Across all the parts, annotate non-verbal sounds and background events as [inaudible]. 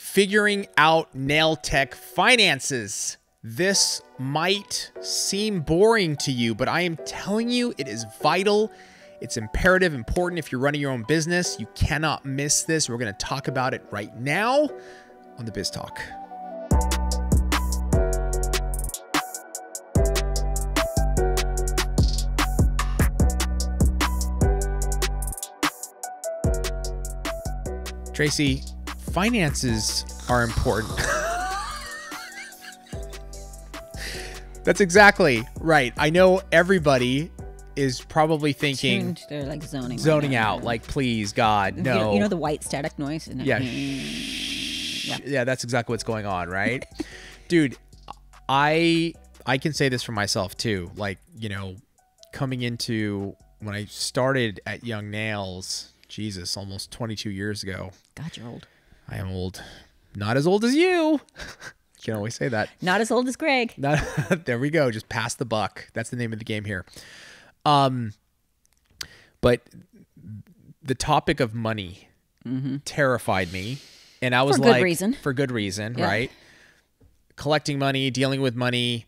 figuring out nail tech finances. This might seem boring to you, but I am telling you, it is vital. It's imperative, important if you're running your own business. You cannot miss this. We're going to talk about it right now on the Biz Talk. Tracy, finances are important. That's exactly right. I know everybody is probably thinking they're like zoning zoning right out. Like, please, God, no. You know, you know the white static noise. Yeah. yeah. yeah, that's exactly what's going on, right, dude? I I can say this for myself too. Like, you know, coming into when I started at Young Nails, Jesus, almost 22 years ago. God, you're old. I am old. Not as old as you. [laughs] you can always say that. Not as old as Greg. [laughs] Not, [laughs] there we go. Just pass the buck. That's the name of the game here. Um, but the topic of money mm-hmm. terrified me, and I was for like, reason. for good reason, yeah. right? Collecting money, dealing with money.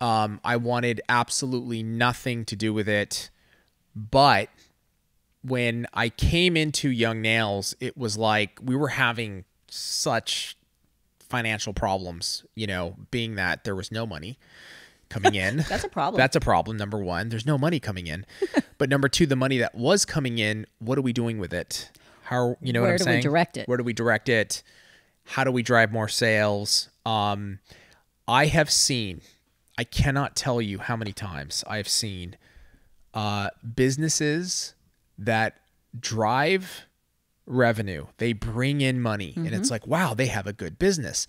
Um, I wanted absolutely nothing to do with it, but when I came into Young Nails, it was like we were having such financial problems, you know, being that there was no money coming [laughs] in. That's a problem. That's a problem, number one. There's no money coming in. [laughs] but number two, the money that was coming in, what are we doing with it? How, you know Where what I'm saying? Where do we direct it? Where do we direct it? How do we drive more sales? Um, I have seen, I cannot tell you how many times I've seen uh, businesses that drive revenue. They bring in money mm -hmm. and it's mm-hmm. like, wow, they have a good business.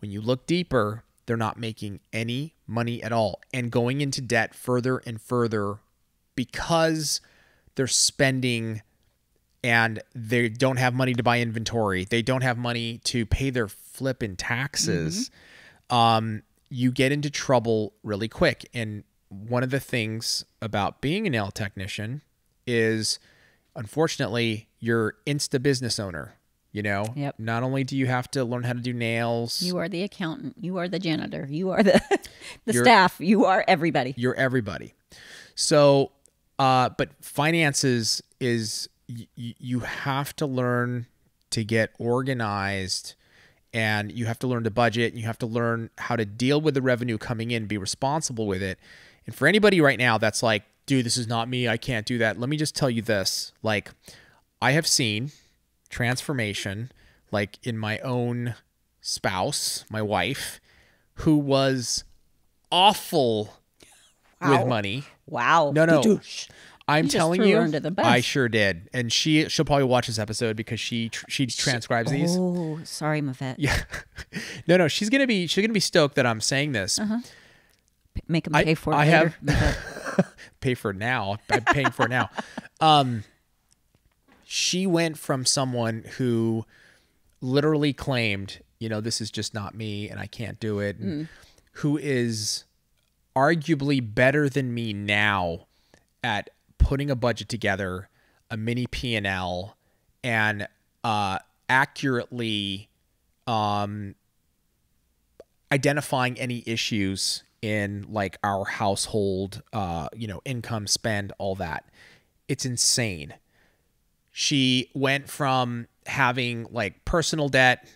When you look deeper, they're not making any money at all and going into debt further and further because they're spending and they don't have money to buy inventory. They don't have money to pay their flipping taxes. Mm -hmm. um, you get into trouble really quick. And one of the things about being a nail technician is unfortunately, you're insta business owner. You know, yep. not only do you have to learn how to do nails, you are the accountant, you are the janitor, you are the [laughs] the staff, you are everybody. You're everybody. So, uh, but finances is y- you have to learn to get organized and you have to learn to budget and you have to learn how to deal with the revenue coming in be responsible with it and for anybody right now that's like dude, this is not me. I can't do that. Let me just tell you this. Like, I have seen transformation, like in my own spouse, my wife, who was awful wow. with money. Wow. No, no. I'm you telling you, I sure did, and she she'll probably watch this episode because she she transcribes she, these. Oh, sorry, Mavette. Yeah, [laughs] no, no, she's gonna be she's gonna be stoked that I'm saying this. Uh-huh. Make them pay I, for it. I later, have. [laughs] [laughs] pay for now. I'm paying for now. Um, she went from someone who literally claimed, you know, this is just not me and I can't do it, mm. who is arguably better than me now at putting a budget together, a mini P&L and uh, accurately um, identifying any issues in like our household, uh, you know, income, spend, all that. It's insane. She went from having like personal debt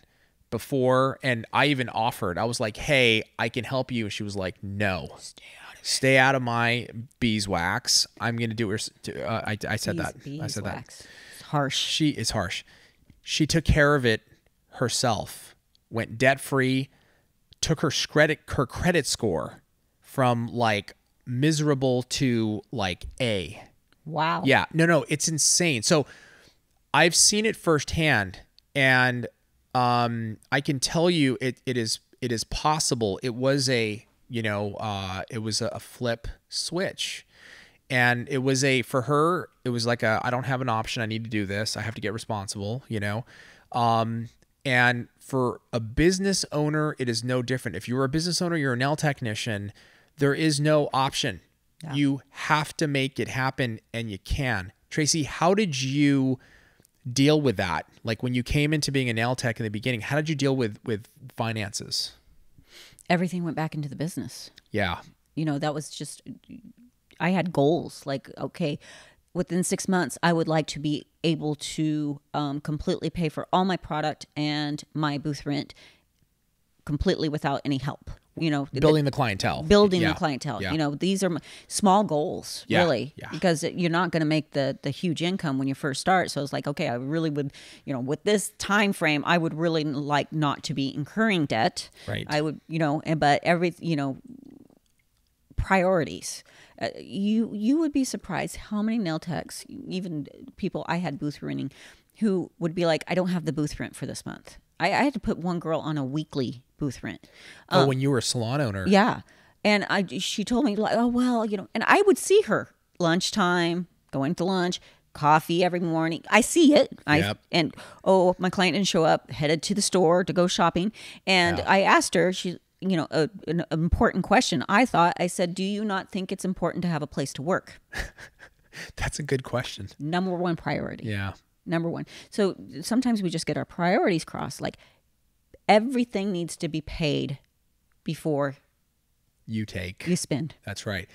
before, and I even offered, I was like, hey, I can help you. And she was like, no. Stay out of, Stay out of my beeswax. I'm going to do it. Uh, I, I said Bees, that. I said that. harsh. She is harsh. She took care of it herself, went debt free, took her credit her credit score from like miserable to like A. Wow. Yeah. No, no, it's insane. So I've seen it firsthand and um I can tell you it it is it is possible. It was a, you know, uh it was a flip switch. And it was a for her, it was like a I don't have an option. I need to do this. I have to get responsible, you know. Um and for a business owner, it is no different. If you're a business owner, you're a nail technician, there is no option. Yeah. You have to make it happen and you can. Tracy, how did you deal with that? Like when you came into being a nail tech in the beginning, how did you deal with with finances? Everything went back into the business. Yeah. You know, that was just I had goals like okay, within six months, I would like to be able to um, completely pay for all my product and my booth rent completely without any help. You know, building the, the clientele, building yeah. the clientele. Yeah. You know, these are small goals, yeah. really, because you're not going to make the the huge income when you first start. So it's like, okay, I really would, you know, with this time frame, I would really like not to be incurring debt. Right. I would, you know, and but every, you know, priorities. Uh, you you would be surprised how many nail techs, even people I had booth renting, who would be like, I don't have the booth rent for this month. I, I had to put one girl on a weekly booth rent. Oh, um, oh, when you were a salon owner. Yeah, and I she told me like, oh well, you know, and I would see her lunchtime, going to lunch, coffee every morning. I see it. I yep. and oh, my client didn't show up, headed to the store to go shopping, and yeah. I asked her. She you know a, an important question i thought i said do you not think it's important to have a place to work [laughs] that's a good question number one priority yeah number one so sometimes we just get our priorities crossed like everything needs to be paid before you take you spend that's right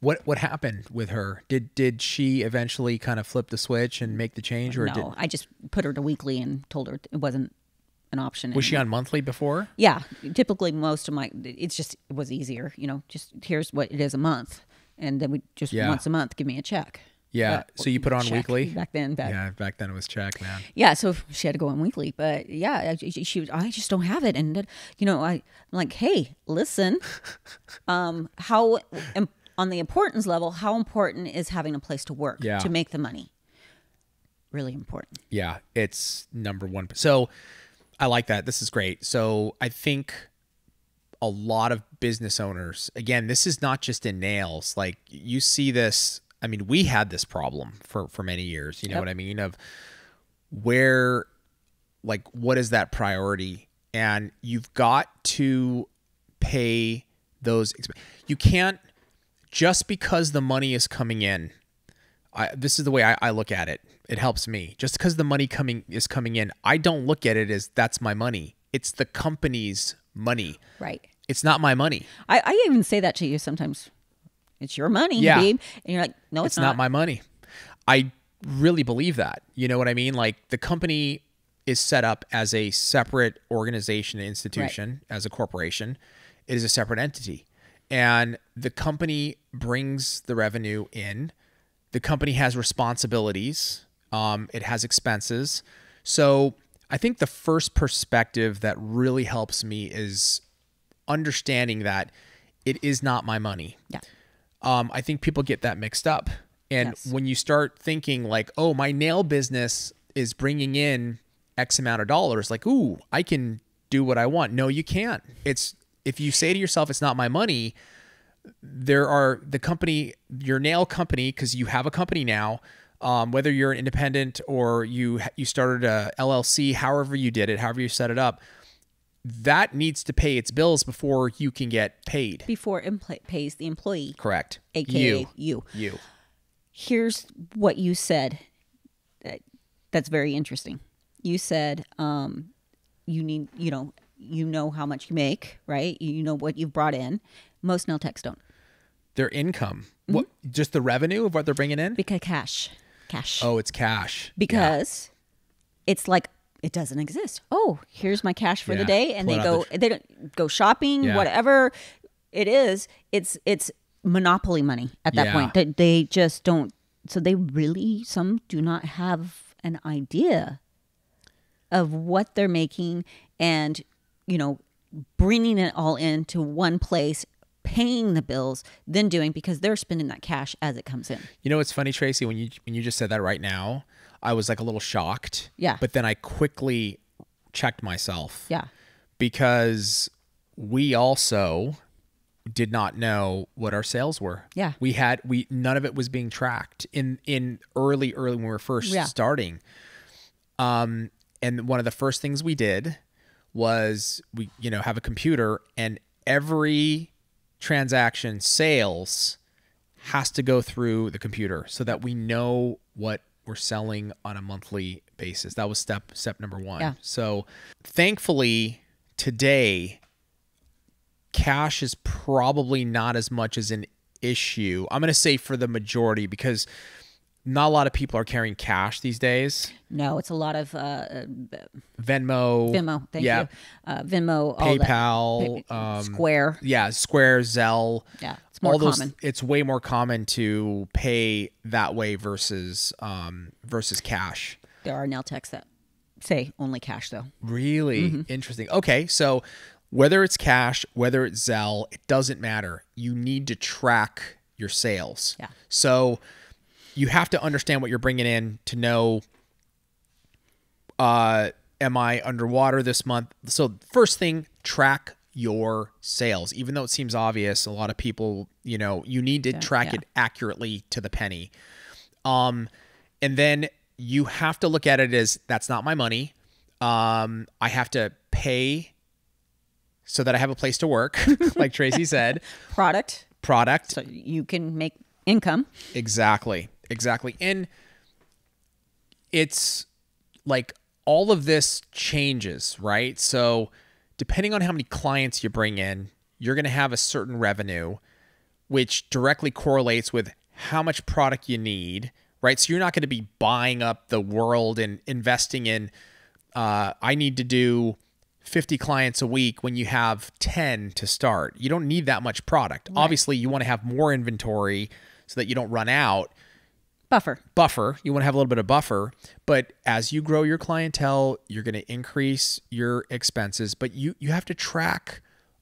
what what happened with her? Did did she eventually kind of flip the switch and make the change, or no? Did... I just put her to weekly and told her it wasn't an option. Was she on monthly before? Yeah, typically most of my it's just it was easier. You know, just here's what it is a month, and then we just yeah. once a month give me a check. Yeah. Uh, so you put on check. weekly back then. Back. Yeah, back then it was check, man. Yeah. So she had to go on weekly, but yeah, she, was. I just don't have it, and you know, I, am like, hey, listen, [laughs] um, how on the importance level, how important is having a place to work yeah. to make the money? Really important. Yeah, it's number one. So I like that. This is great. So I think a lot of business owners, again, this is not just in nails. Like you see this. I mean, we had this problem for for many years. You know yep. what I mean? Of where, like, what is that priority? And you've got to pay those. You can't just because the money is coming in. I, this is the way I, I look at it. It helps me. Just because the money coming is coming in, I don't look at it as that's my money. It's the company's money. Right. It's not my money. I, I even say that to you sometimes. It's your money, yeah. babe. And you're like, no, it's, it's not. not my money. I really believe that. You know what I mean? Like the company is set up as a separate organization institution, right. as a corporation. It is a separate entity. And the company brings the revenue in. The company has responsibilities um, it has expenses. So I think the first perspective that really helps me is understanding that it is not my money. Yeah. Um, I think people get that mixed up. And yes. when you start thinking like, oh, my nail business is bringing in X amount of dollars, like, ooh, I can do what I want. No, you can't. It's if you say to yourself, it's not my money, there are the company, your nail company, because you have a company now, um, whether you're an independent or you you started a LLC, however you did it, however you set it up, that needs to pay its bills before you can get paid. Before pays the employee. Correct. AKA you. You. You. Here's what you said. Uh, that's very interesting. You said um, you need, you know, you know how much you make, right? You know what you've brought in. Most nail techs don't. Their income, mm -hmm. what? Just the revenue of what they're bringing in. Because cash cash. Oh, it's cash. Because yeah. it's like it doesn't exist. Oh, here's my cash for yeah. the day and Pull they go the they don't go shopping, yeah. whatever it is. It's it's monopoly money at that point. They, they just don't so they really some do not have an idea of what they're making and you know bringing it all into one place paying the bills than doing because they're spending that cash as it comes in. You know, it's funny, Tracy, when you when you just said that right now, I was like a little shocked. Yeah. But then I quickly checked myself. Yeah. Because we also did not know what our sales were. Yeah. We had we none of it was being tracked in in early early when we were first yeah. starting. Um and one of the first things we did was we you know have a computer and every transaction sales has to go through the computer so that we know what we're selling on a monthly basis. That was step step number 1. Yeah. So thankfully today cash is probably not as much as an issue. I'm going to say for the majority because not a lot of people are carrying cash these days. No, it's a lot of uh, uh Venmo. Venmo, thank yeah. you. Uh, Venmo, PayPal, um, Square. Yeah, Square, Zelle. Yeah, it's more all common. Those, it's way more common to pay that way versus um, versus cash. There are now texts that say only cash though. Really mm-hmm. interesting. Okay, so whether it's cash, whether it's Zelle, it doesn't matter. You need to track your sales. Yeah. So you have to understand what you're bringing in to know uh, am I underwater this month? So, first thing, track your sales. Even though it seems obvious, a lot of people, you know, you need to yeah, track yeah. it accurately to the penny. Um, and then you have to look at it as that's not my money. Um, I have to pay so that I have a place to work, [laughs] like Tracy said. [laughs] Product. Product. So you can make income. Exactly exactly. And it's like all of this changes, right? So depending on how many clients you bring in, you're going to have a certain revenue which directly correlates with how much product you need, right? So you're not going to be buying up the world and investing in uh, I need to do 50 clients a week when you have 10 to start. You don't need that much product. Right. Obviously, you want to have more inventory so that you don't run out. Buffer. Buffer. You want to have a little bit of buffer, but as you grow your clientele, you're going to increase your expenses, but you you have to track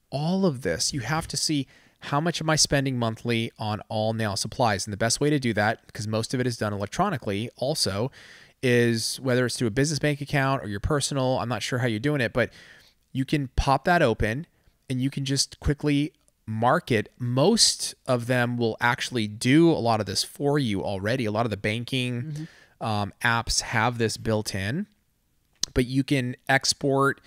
all of this. You have to see how much am I spending monthly on all nail supplies? And the best way to do that, because most of it is done electronically also, is whether it's through a business bank account or your personal, I'm not sure how you're doing it, but you can pop that open and you can just quickly market, most of them will actually do a lot of this for you already. A lot of the banking mm-hmm. um, apps have this built in, but you can export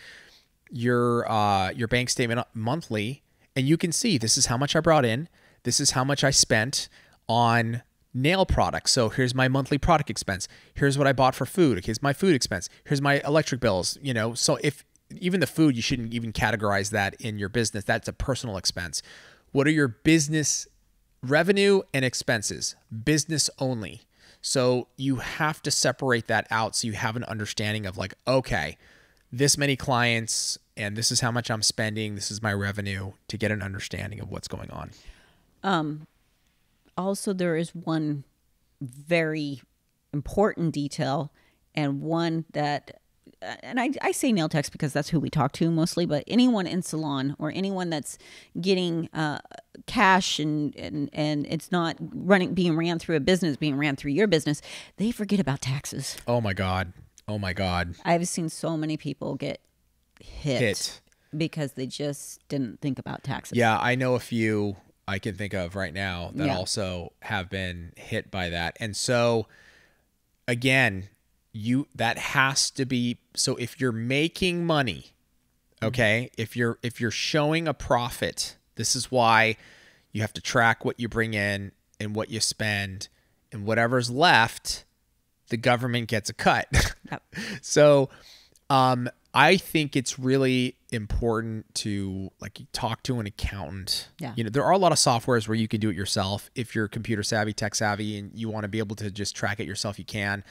your uh, your bank statement monthly, and you can see this is how much I brought in, this is how much I spent on nail products. So here's my monthly product expense. Here's what I bought for food. Here's my food expense. Here's my electric bills. You know, so if even the food, you shouldn't even categorize that in your business. That's a personal expense. What are your business revenue and expenses? Business only. So you have to separate that out so you have an understanding of like, okay, this many clients and this is how much I'm spending, this is my revenue to get an understanding of what's going on. Um also there is one very important detail and one that and I, I say nail techs because that's who we talk to mostly, but anyone in salon or anyone that's getting uh, cash and, and, and it's not running, being ran through a business, being ran through your business, they forget about taxes. Oh my God. Oh my God. I've seen so many people get hit, hit. because they just didn't think about taxes. Yeah. I know a few I can think of right now that yeah. also have been hit by that. And so, again, you that has to be so if you're making money, mm-hmm. okay? Mm-hmm. If you're if you're showing a profit, this is why you have to track what you bring in and what you spend and whatever's left, the government gets a cut. [laughs] Yep. so um I think it's really important to like talk to an accountant. Yeah. You know, there are a lot of softwares where you can do it yourself. If you're computer savvy, tech savvy, and you want to be able to just track it yourself, you can.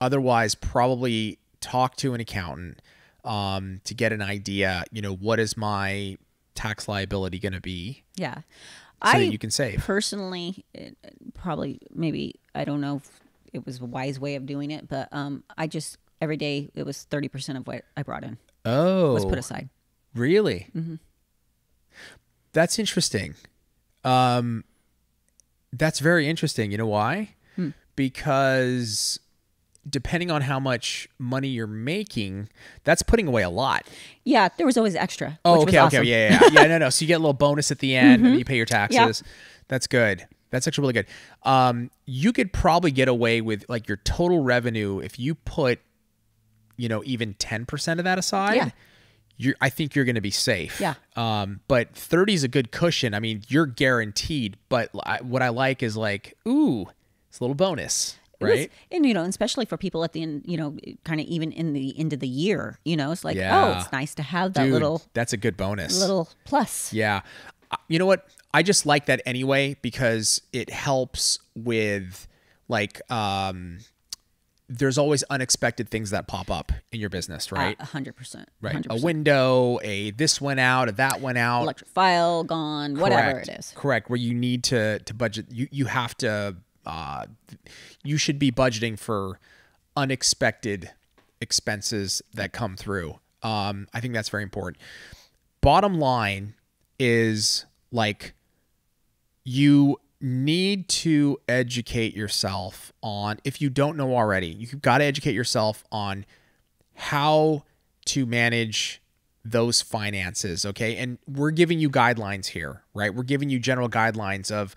Otherwise, probably talk to an accountant um, to get an idea. You know, what is my tax liability going to be? Yeah, so I you can save personally. probably, maybe I don't know if it was a wise way of doing it, but um, I just every day it was thirty percent of what I brought in. Oh, was put aside. Really? Mm -hmm. That's interesting. Um, that's very interesting. You know why? Hmm. Because depending on how much money you're making, that's putting away a lot. Yeah, there was always extra. Oh, okay, awesome. okay, yeah, yeah, [laughs] yeah. no, no. So you get a little bonus at the end, mm -hmm. and mm-hmm. you pay your taxes. Yeah. That's good. That's actually really good. Um, you could probably get away with like your total revenue if you put, you know, even ten percent of that aside. Yeah. You're, I think you're going to be safe. Yeah. Um, but 30 is a good cushion. I mean, you're guaranteed. But I, what I like is like, ooh, it's a little bonus right? Was, and you know, especially for people at the end, you know, kind of even in the end of the year, you know, it's like, yeah. oh, it's nice to have that Dude, little. That's a good bonus. Little plus. Yeah, uh, you know what? I just like that anyway because it helps with like um there's always unexpected things that pop up in your business, right? A hundred percent. Right. 100%. A window, a this went out, a that went out. Electric file gone, Correct. whatever it is. Correct. Where you need to to budget you you have to uh, you should be budgeting for unexpected expenses that come through. Um, I think that's very important. Bottom line is like you need to educate yourself on, if you don't know already, you've got to educate yourself on how to manage those finances. Okay. And we're giving you guidelines here, right? We're giving you general guidelines of,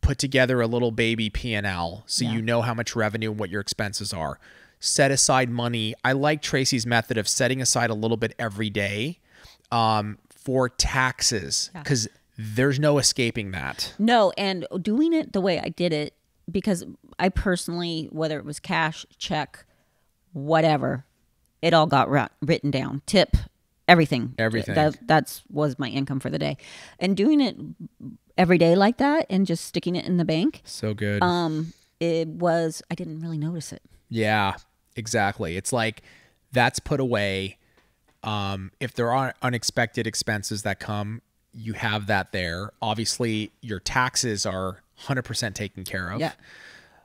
put together a little baby P&L so yeah. you know how much revenue and what your expenses are. Set aside money. I like Tracy's method of setting aside a little bit every day um, for taxes because yeah. there's no escaping that. No, and doing it the way I did it because I personally, whether it was cash, check, whatever, it all got written down. Tip, everything. Everything. That that's was my income for the day, and doing it every day like that and just sticking it in the bank. So good. Um, it was I didn't really notice it. Yeah, exactly. It's like that's put away. Um, if there are unexpected expenses that come, you have that there. Obviously, your taxes are 100% taken care of. Yeah.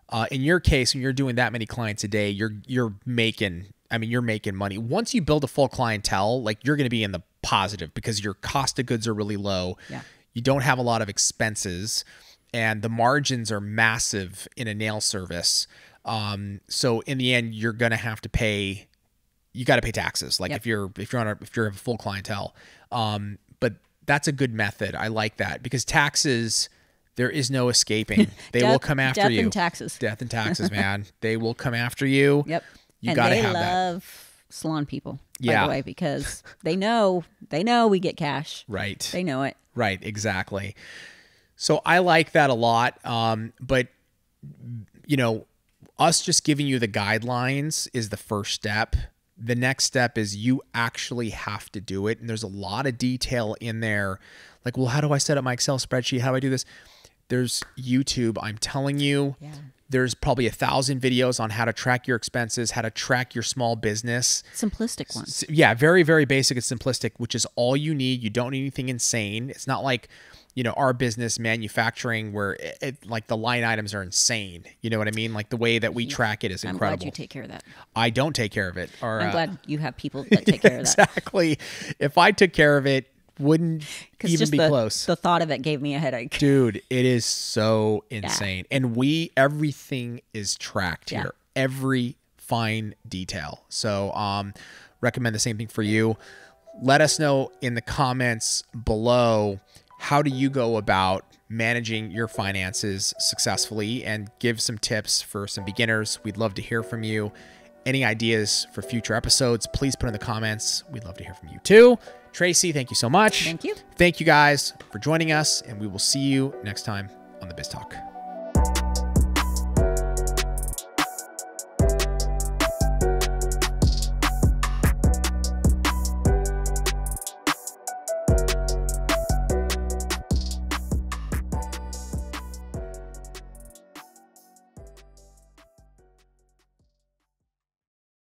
Uh, in your case, when you're doing that many clients a day, you're you're making. I mean, you're making money. Once you build a full clientele, like you're going to be in the positive because your cost of goods are really low. Yeah you don't have a lot of expenses, and the margins are massive in a nail service. Um, so in the end, you're gonna have to pay. You got to pay taxes. Like yep. if you're if you're on a, if you're a full clientele. Um, but that's a good method. I like that because taxes. There is no escaping. [laughs] They death, will come after death you. Death and taxes. Death and taxes, [laughs] man. they will come after you. Yep. You and gotta have that salon people, yeah. by the way, because they know they know we get cash. [laughs] Right. They know it. Right, exactly. So I like that a lot. Um, but, you know, us just giving you the guidelines is the first step. The next step is you actually have to do it. And there's a lot of detail in there. Like, well, how do I set up my Excel spreadsheet? How do I do this? There's YouTube. I'm telling you, yeah. There's probably a thousand videos on how to track your expenses, how to track your small business. Simplistic ones. yeah, very, very basic and simplistic, which is all you need. You don't need anything insane. It's not like, you know, our business manufacturing where it, it, like the line items are insane. You know what I mean? Like the way that we track it is incredible. I'm glad you take care of that. I don't take care of it. Or, I'm uh, glad you have people [laughs] that take care of that. Exactly. If I took care of it, wouldn't even be the, close. The thought of it gave me a headache. Dude, it is so insane. Yeah. And we everything is tracked yeah. here. Every fine detail. So um recommend the same thing for you. Let us know in the comments below how do you go about managing your finances successfully and give some tips for some beginners. We'd love to hear from you. Any ideas for future episodes, please put in the comments. We'd love to hear from you too. Tracy, thank you so much. Thank you. Thank you guys for joining us, and we will see you next time on the Biz Talk.